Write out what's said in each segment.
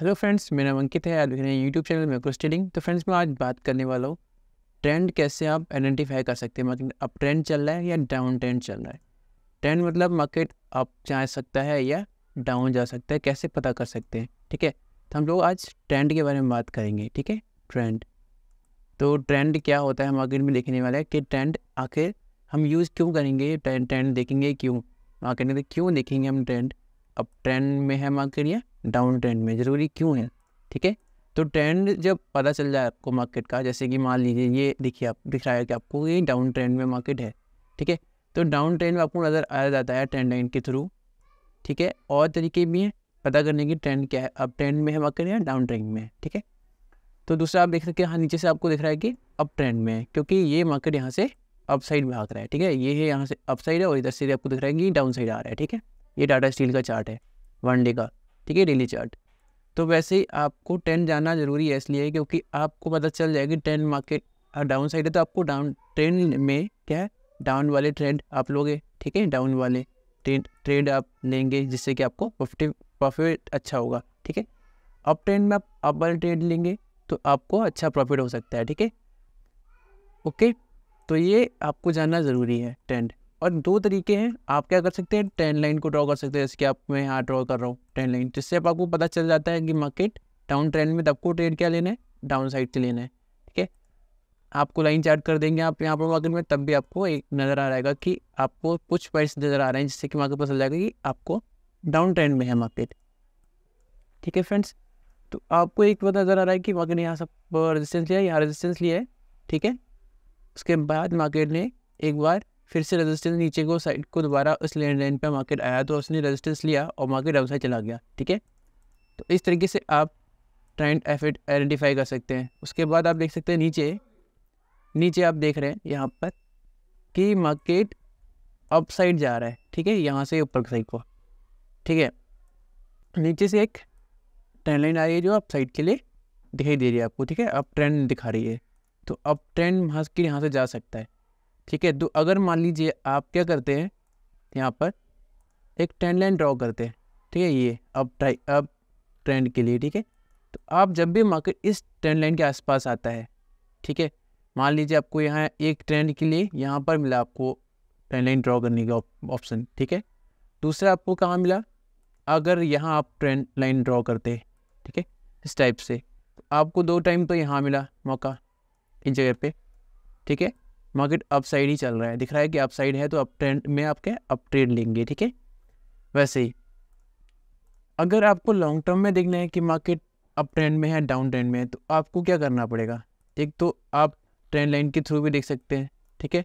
Hello friends मेरा नाम अंकित है आप देख रहे हैं यूट्यूब चैनल मैक्रोस ट्रेडिंग तो फ्रेंड्स मैं आज बात करने वाला हूँ ट्रेंड कैसे आप आइडेंटिफाई कर सकते हैं मतलब अब ट्रेंड चल रहा है या डाउन ट्रेंड चल रहा है ट्रेंड मतलब मार्केट अप जा सकता है या डाउन जा सकता है कैसे पता कर सकते हैं ठीक है तो हम लोग आज ट्रेंड के बारे में बात करेंगे ठीक है ट्रेंड तो ट्रेंड क्या होता है मार्केट में देखने वाला है कि ट्रेंड आखिर हम यूज़ क्यों करेंगे ट्रेंड ट्रेंड देखेंगे क्यों मार्केट में तो क्यों देखेंगे हम ट्रेंड अब ट्रेंड में है मार्केट या डाउन ट्रेंड में ज़रूरी क्यों है ठीक है तो ट्रेंड जब पता चल जाए आपको मार्केट का जैसे कि मान लीजिए ये देखिए आप दिख रहा है कि आपको ये डाउन ट्रेंड में मार्केट है ठीक है तो डाउन ट्रेंड में आपको नज़र आया जाता है ट्रेंड लाइन के थ्रू ठीक है और तरीके भी हैं पता करने की ट्रेंड क्या है अब ट्रेंड में है मार्केट या डाउन ट्रेंड में ठीक है तो दूसरा आप देख सकते हैं हाँ नीचे से आपको दिख रहा है कि अप ट्रेंड में है क्योंकि ये मार्केट यहाँ से अप साइड आ रहा है ठीक है ये है यहाँ से अप साइड है और इधर से आपको दिख रहा है कि डाउन साइड आ रहा है ठीक है ये डाटा स्टील का चार्ट है वन डे का ठीक है डेली चार्ट तो वैसे ही आपको टेन जाना जरूरी है इसलिए क्योंकि आपको पता चल जाएगी टेन मार्केट डाउन साइड है तो आपको डाउन ट्रेंड में क्या है डाउन वाले ट्रेंड आप लोगे ठीक है डाउन वाले ट्रेंड ट्रेंड आप लेंगे जिससे कि आपको प्रॉफिट प्रॉफिट अच्छा होगा ठीक है अप ट्रेंड में आप अप वाले ट्रेंड लेंगे तो आपको अच्छा प्रॉफिट हो सकता है ठीक है ओके तो ये आपको जानना ज़रूरी है ट्रेंड और दो तरीके हैं आप क्या कर सकते हैं ट्रेंड लाइन को ड्रॉ कर सकते हैं जैसे कि आप मैं यहाँ ड्रॉ कर रहा हूँ ट्रेंड लाइन जिससे आपको पता चल जाता है कि मार्केट डाउन ट्रेंड में तब को ट्रेड क्या लेना है डाउन साइड से लेना है ठीक है आपको लाइन चार्ट कर देंगे आप यहाँ पर मार्केट में तब भी आपको एक नज़र आ जाएगा कि आपको कुछ प्राइस नज़र आ रहे हैं जिससे कि मार्केट पता चल जाएगा कि आपको डाउन ट्रेंड में है मार्केट ठीक है फ्रेंड्स तो आपको एक पता नज़र आ रहा है कि मार्केट ने यहाँ सब रेजिस्टेंस लिया है यहाँ रेजिस्टेंस लिया है ठीक है उसके बाद मार्केट ने एक बार फिर से रेजिस्टेंस नीचे को साइड को दोबारा उस लैंड लाइन पर मार्केट आया तो उसने रेजिस्टेंस लिया और मार्केट डाउनसाइड चला गया ठीक है तो इस तरीके से आप ट्रेंड एफिट आइडेंटिफाई कर सकते हैं उसके बाद आप देख सकते हैं नीचे नीचे आप देख रहे हैं यहाँ पर कि मार्केट अप साइड जा रहा है ठीक है यहाँ से ऊपर की साइड को ठीक है नीचे से एक ट्रेंड लाइन आ रही है जो अप साइड के लिए दिखाई दे रही है आपको ठीक है अप ट्रेंड दिखा रही है तो अप ट्रेंड मार्केट यहाँ से जा सकता है ठीक है तो अगर मान लीजिए आप क्या करते हैं यहाँ पर एक ट्रेंड लाइन ड्रॉ करते हैं ठीक है ये अब ट्राई अब ट्रेंड के लिए ठीक है तो आप जब भी मार्केट इस ट्रेंड लाइन के आसपास आता है ठीक है मान लीजिए आपको यहाँ एक ट्रेंड के लिए यहाँ पर मिला आपको ट्रेंड लाइन ड्रॉ करने का ऑप्शन ठीक है दूसरा आपको कहाँ मिला अगर यहाँ आप ट्रेंड लाइन ड्रॉ करते हैं ठीक है इस टाइप से तो आपको दो टाइम तो यहाँ मिला मौका इस जगह पे ठीक है मार्केट अपसाइड ही चल रहा है दिख रहा है कि अपसाइड है तो अप ट्रेंड में आपके अप ट्रेंड लेंगे ठीक है वैसे ही अगर आपको लॉन्ग टर्म में देखना है कि मार्केट अप ट्रेंड में है डाउन ट्रेंड में है तो आपको क्या करना पड़ेगा एक तो आप ट्रेंड लाइन के थ्रू भी देख सकते हैं ठीक है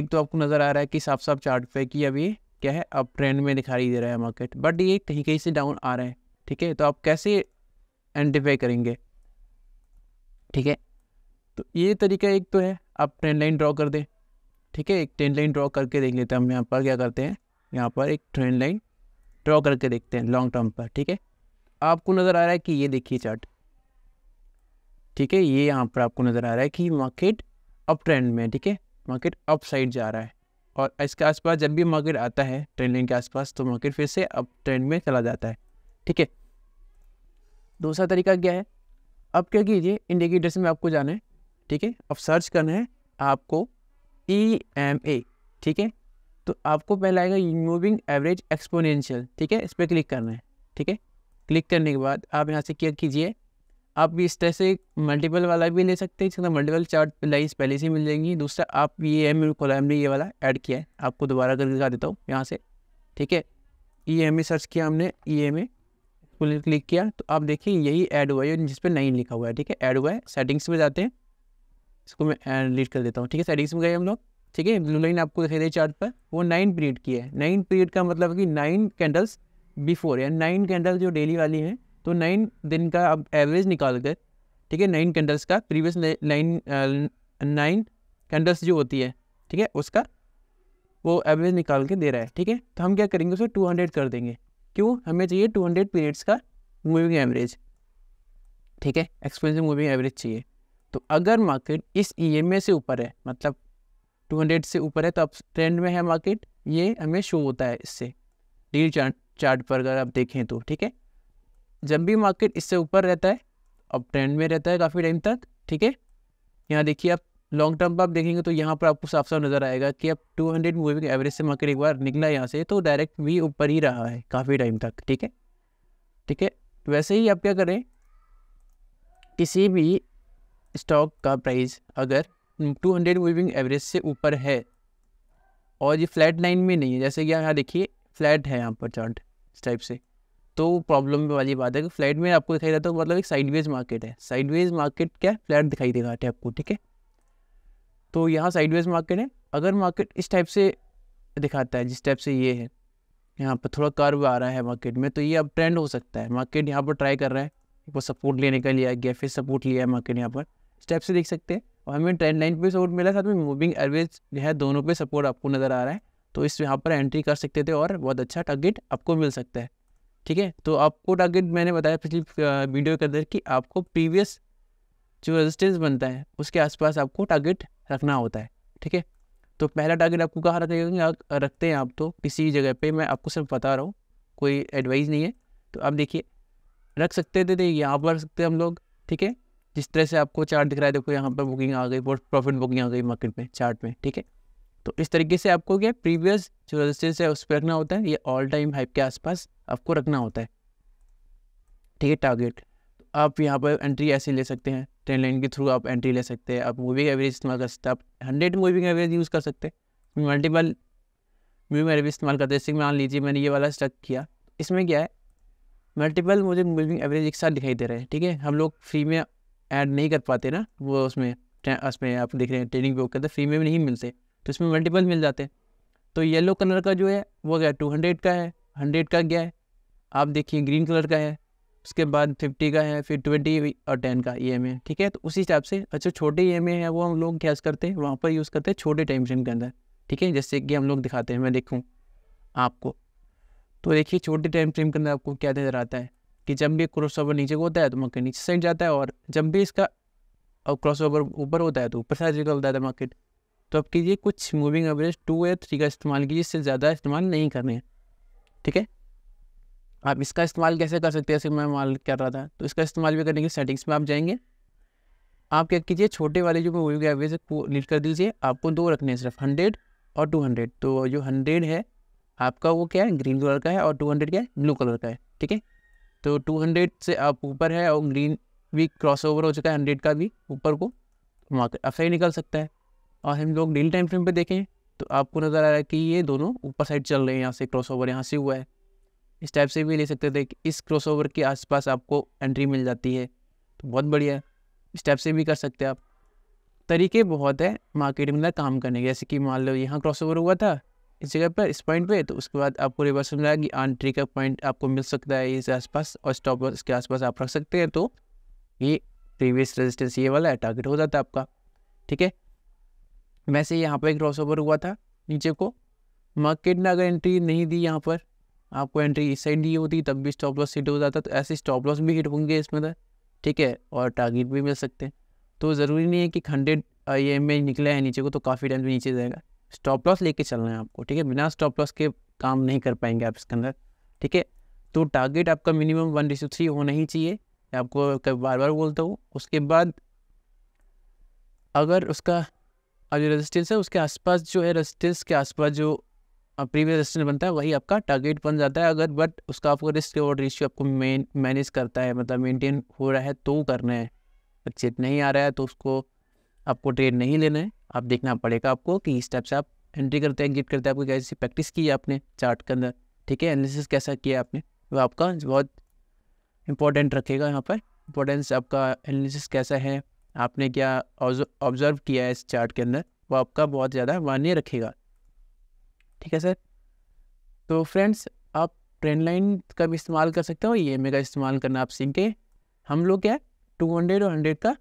एक तो आपको नज़र आ रहा है कि साफ साफ चार्ट पे कि अभी क्या है अप ट्रेंड में दिखाई दे रहा है मार्केट बट ये कहीं कहीं से डाउन आ रहा है ठीक है तो आप कैसे आइडेंटिफाई करेंगे ठीक है तो ये तरीका एक तो है आप ट्रेंड लाइन ड्रॉ कर दें ठीक है एक ट्रेंड लाइन ड्रॉ करके देख लेते हैं हम यहाँ पर क्या करते हैं यहाँ पर एक ट्रेंड लाइन ड्रॉ करके देखते हैं लॉन्ग टर्म पर ठीक है आपको नज़र आ रहा है कि ये देखिए चार्ट ठीक है ये यहाँ पर आपको नज़र आ रहा है कि मार्केट अप ट्रेंड में ठीक है मार्केट अप साइड जा रहा है और इसके आसपास जब भी मार्केट आता है ट्रेंड लाइन के आसपास तो मार्केट फिर से अप ट्रेंड में चला जाता है ठीक है दूसरा तरीका क्या है अब क्या कीजिए इंडिकेटर्स में आपको जाना है ठीक है अब सर्च करना है आपको ई एम ए ठीक है तो आपको पहले आएगा मूविंग एवरेज एक्सपोनेंशियल ठीक है इस पर क्लिक करना है ठीक है क्लिक करने के बाद आप यहाँ से क्या कीजिए आप भी इस तरह से मल्टीपल वाला भी ले सकते हैं इसका मल्टीपल चार्ट लाइन्स पहले से मिल जाएंगी दूसरा आप ये एम ए खोला हमने ये वाला ऐड किया है आपको दोबारा करके दिखा देता हूँ यहाँ से ठीक है ई एम ए सर्च किया हमने ई एम ए क्लिक किया तो आप देखिए यही ऐड हुआ है जिस पर नहीं लिखा हुआ है ठीक है ऐड हुआ है सेटिंग्स में जाते हैं इसको मैं डिलीट कर देता हूँ ठीक है सेटिंग्स में गए हम लोग ठीक है ब्लू लाइन आपको दिखाई दे चार्ट पर वो नाइन पीरियड की है नाइन पीरियड का मतलब कि नाइन कैंडल्स बिफोर या नाइन कैंडल जो डेली वाली हैं तो नाइन दिन का आप एवरेज निकाल कर ठीक है नाइन कैंडल्स का प्रीवियस नाइन नाइन कैंडल्स जो होती है ठीक है उसका वो एवरेज निकाल के दे रहा है ठीक है तो हम क्या करेंगे उसको टू हंड्रेड कर देंगे क्यों हमें चाहिए टू हंड्रेड पीरियड्स का मूविंग एवरेज ठीक है एक्सपेंसिव मूविंग एवरेज चाहिए तो अगर मार्केट इस ईएमए से ऊपर है मतलब 200 से ऊपर है तो अब ट्रेंड में है मार्केट ये हमें शो होता है इससे डील चार्ट चार्ट पर अगर आप देखें तो ठीक है जब भी मार्केट इससे ऊपर रहता है अब ट्रेंड में रहता है काफ़ी टाइम तक ठीक है यहाँ देखिए आप लॉन्ग टर्म पर आप देखेंगे तो यहाँ पर आपको साफ साफ नज़र आएगा कि अब 200 हंड्रेड मूविंग एवरेज से मार्केट एक बार निकला यहाँ से तो डायरेक्ट भी ऊपर ही रहा है काफ़ी टाइम तक ठीक है ठीक है वैसे ही आप क्या करें किसी भी स्टॉक का प्राइस अगर 200 मूविंग एवरेज से ऊपर है और ये फ्लैट लाइन में नहीं है जैसे कि यहाँ देखिए फ्लैट है यहाँ पर चार्ट इस टाइप से तो प्रॉब्लम वाली बात है कि फ्लैट में आपको दिखाई देता है मतलब एक साइडवेज मार्केट है साइडवेज मार्केट क्या फ्लैट दिखाई देगा आपको ठीक है तो यहाँ साइडवेज मार्केट है अगर मार्केट इस टाइप से दिखाता है जिस टाइप से ये है यहाँ पर थोड़ा कर्व आ रहा है मार्केट में तो ये अब ट्रेंड हो सकता है मार्केट यहाँ पर ट्राई कर रहा है वो सपोर्ट लेने का लिया गया फिर सपोर्ट लिया है मार्केट यहाँ पर स्टेप्स देख सकते हैं और हमें ट्रेंड लाइन पे सपोर्ट मिला साथ में मूविंग एवरेज जो है दोनों पे सपोर्ट आपको नज़र आ रहा है तो इस यहाँ पर एंट्री कर सकते थे और बहुत अच्छा टारगेट आपको मिल सकता है ठीक है तो आपको टारगेट मैंने बताया पिछली वीडियो के अंदर कि आपको प्रीवियस जो रेजिस्टेंस बनता है उसके आसपास आपको टारगेट रखना होता है ठीक है तो पहला टारगेट आपको कहाँ रखेगा रखते हैं आप तो किसी जगह पर मैं आपको सिर्फ बता रहा हूँ कोई एडवाइस नहीं है तो आप देखिए रख सकते थे, थे तो यहाँ पर रख सकते हम लोग ठीक है जिस तरह से आपको चार्ट दिख रहा है देखो यहाँ पर बुकिंग आ गई प्रॉफिट बुकिंग आ गई मार्केट में चार्ट में ठीक है तो इस तरीके से आपको क्या प्रीवियस जो रजिस्टेंस है उस पर रखना होता है ये ऑल टाइम हाइप के आसपास आपको रखना होता है ठीक है टारगेट तो आप यहाँ पर एंट्री ऐसे ले सकते हैं ट्रेन लाइन के थ्रू आप एंट्री ले सकते हैं आप मूविंग एवरेज इस्तेमाल कर सकते हैं आप हंड्रेड मूविंग एवरेज यूज़ कर सकते हैं मल्टीपल मूविंग एवरेज इस्तेमाल करते हैं जैसे मान लीजिए मैंने ये वाला स्टक किया इसमें क्या है मल्टीपल मुझे मूविंग एवरेज एक साथ दिखाई दे रहा है ठीक है हम लोग फ्री में ऐड नहीं कर पाते ना वो उसमें उसमें आप देख रहे हैं ट्रेनिंग पे कहते फ्री में भी नहीं मिलते तो इसमें मल्टीपल मिल जाते हैं तो येलो कलर का जो है वो गया टू हंड्रेड का है हंड्रेड का गया है आप देखिए ग्रीन कलर का है उसके बाद फिफ्टी का है फिर ट्वेंटी और टेन का ई एम ए ठीक है तो उसी हिसाब से अच्छा छोटे ई एम ए है वो हम लोग क्या करते हैं वहाँ पर यूज़ करते हैं छोटे टाइम फ्रेम के अंदर ठीक है जैसे कि हम लोग दिखाते हैं मैं देखूँ आपको तो देखिए छोटे टाइम फ्रेम के अंदर आपको क्या नज़र आता है कि जब भी क्रॉस ओवर नीचे को होता है तो मार्केट नीचे साइड जाता है और जब भी इसका क्रॉस ओवर ऊपर होता है तो ऊपर साइड निकलता है मार्केट तो आप कीजिए कुछ मूविंग एवरेज टू या थ्री का इस्तेमाल कीजिए इससे ज़्यादा इस्तेमाल नहीं करने हैं ठीक है आप इसका इस्तेमाल कैसे कर सकते हैं ऐसे मैं माल कर रहा था तो इसका इस्तेमाल भी करने के सेटिंग्स में आप जाएंगे आप क्या कीजिए छोटे वाले जो मूविंग एवरेज को लीड कर दीजिए आपको दो रखने हैं सिर्फ हंड्रेड और टू हंड्रेड तो जो हंड्रेड है आपका वो क्या है ग्रीन कलर का है और टू हंड्रेड क्या है ब्लू कलर का है ठीक है तो 200 से आप ऊपर है और ग्रीन भी क्रॉस ओवर हो चुका है हंड्रेड का भी ऊपर को मार्केट ही निकल सकता है और हम लोग डेली टाइम फ्रेम पे देखें तो आपको नज़र आ रहा है कि ये दोनों ऊपर साइड चल रहे हैं यहाँ से क्रॉस ओवर यहाँ से हुआ है इस टाइप से भी ले सकते थे कि इस क्रॉस ओवर के आसपास आपको एंट्री मिल जाती है तो बहुत बढ़िया है इस टाइप से भी कर सकते हैं आप तरीके बहुत है मार्केट में काम करने के जैसे कि मान लो यहाँ क्रॉस ओवर हुआ था इस जगह पर इस पॉइंट पे तो उसके बाद आपको रिवर्स मिला कि ट्री का पॉइंट आपको मिल सकता है इस आसपास और स्टॉप लॉस इसके आसपास आप रख सकते हैं तो ये प्रीवियस रेजिस्टेंस ये वाला टारगेट हो जाता है आपका ठीक है वैसे यहाँ पर क्रॉस ओवर हुआ था नीचे को मार्केट ने अगर एंट्री नहीं दी यहाँ पर आपको एंट्री इस साइड नहीं होती तब भी स्टॉप लॉस हिट हो जाता तो ऐसे स्टॉप लॉस भी हिट होंगे इसमें तो। ठीक है और टारगेट भी मिल सकते हैं तो ज़रूरी नहीं है कि हंड्रेड ये में निकला है नीचे को तो काफ़ी टाइम नीचे जाएगा स्टॉप लॉस लेके चलना है आपको ठीक है बिना स्टॉप लॉस के काम नहीं कर पाएंगे आप इसके अंदर ठीक है तो टारगेट आपका मिनिमम वन रेशो थ्री होना ही चाहिए आपको बार बार बोलता हूँ उसके बाद अगर उसका जो रजिस्टेंस है उसके आसपास जो है रजिस्टेंस के आसपास जो प्रीवियस रजिस्टेंस बनता है वही आपका टारगेट बन जाता है अगर बट उसका आपको रिस्क और रेशियो आपको मैनेज करता है मतलब मेनटेन हो रहा है तो करना है अच्छे नहीं आ रहा है तो उसको आपको ट्रेड नहीं लेना है आप देखना पड़ेगा आपको कि इस टाइप से आप एंट्री करते हैं एग्जिट करते हैं आपको कैसी प्रैक्टिस की है आपने चार्ट के अंदर ठीक है एनालिसिस कैसा किया आपने वो आपका बहुत इंपॉर्टेंट रखेगा यहाँ पर इंपॉर्टेंस आपका एनालिसिस कैसा है आपने क्या ऑब्जर्व किया है इस चार्ट के अंदर वो आपका बहुत ज़्यादा मान्य रखेगा ठीक है सर तो फ्रेंड्स आप ट्रेंड लाइन का भी इस्तेमाल कर सकते हो ये का इस्तेमाल करना आप सीख हम लोग क्या टू हंड्रेड और हंड्रेड का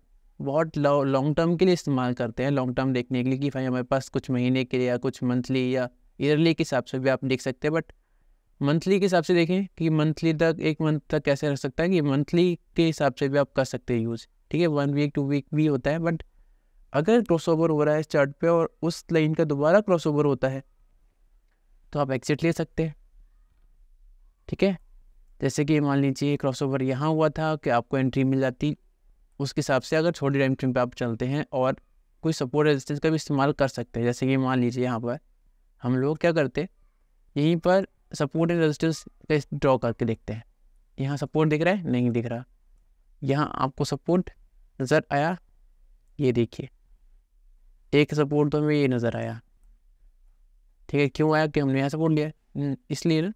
बहुत लॉन्ग टर्म के लिए इस्तेमाल करते हैं लॉन्ग टर्म देखने के लिए कि भाई हमारे पास कुछ महीने के लिए या कुछ मंथली या ईयरली के हिसाब से भी आप देख सकते हैं बट मंथली के हिसाब से देखें कि मंथली तक एक मंथ तक कैसे रह सकता है कि मंथली के हिसाब से भी आप कर सकते हैं यूज़ ठीक है वन वीक टू वीक भी होता है बट अगर क्रॉस ओवर हो रहा है इस चार्ट पे और उस लाइन का दोबारा क्रॉस ओवर होता है तो आप एक्सिट ले सकते हैं ठीक है जैसे कि मान लीजिए क्रॉस ओवर यहाँ हुआ था कि आपको एंट्री मिल जाती उसके हिसाब से अगर छोटी टाइम फ्रेम पर आप चलते हैं और कोई सपोर्ट रेजिस्टेंस का भी इस्तेमाल कर सकते हैं जैसे कि मान लीजिए यहाँ पर हम लोग क्या करते हैं यहीं पर सपोर्ट एंड रेजिस्टेंस का ड्रॉ करके देखते हैं यहाँ सपोर्ट दिख रहा है नहीं दिख रहा यहाँ आपको सपोर्ट नज़र आया ये देखिए एक सपोर्ट तो हमें ये नज़र आया ठीक है क्यों आया कि हमने यहाँ सपोर्ट लिया हम्म, इसलिए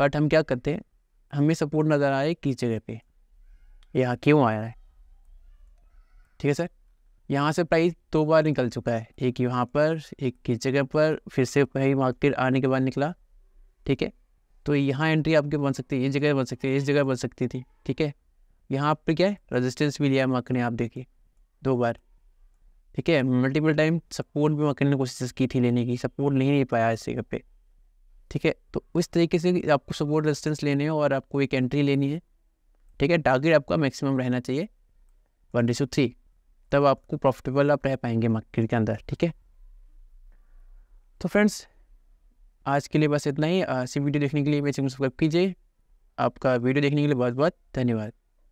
बट हम क्या करते हैं हमें सपोर्ट नज़र आए किस जगह पे यहाँ क्यों आया है ठीक है सर यहाँ से प्राइस दो बार निकल चुका है एक यहाँ पर एक किस जगह पर फिर से वही मार्केट आने के बाद निकला ठीक है तो यहाँ एंट्री आपकी बन सकती है इस जगह बन सकती है इस जगह बन सकती थी ठीक है यहाँ पर क्या है रजिस्टेंस भी लिया मार्केट ने आप देखिए दो बार ठीक है मल्टीपल टाइम सपोर्ट भी मार्केट ने कोशिश की थी लेने की सपोर्ट नहीं ले पाया इस जगह पर ठीक है तो इस तरीके से आपको सपोर्ट रजिस्टेंस लेने हैं और आपको एक एंट्री लेनी है ठीक है टारगेट आपका मैक्सिमम रहना चाहिए वन रेशो थ्री तब आपको प्रॉफिटेबल आप रह पाएंगे मार्केट के अंदर ठीक है तो फ्रेंड्स आज के लिए बस इतना ही ऐसी वीडियो देखने के लिए मेरे चैनल सब्सक्राइब कीजिए आपका वीडियो देखने के लिए बहुत बहुत धन्यवाद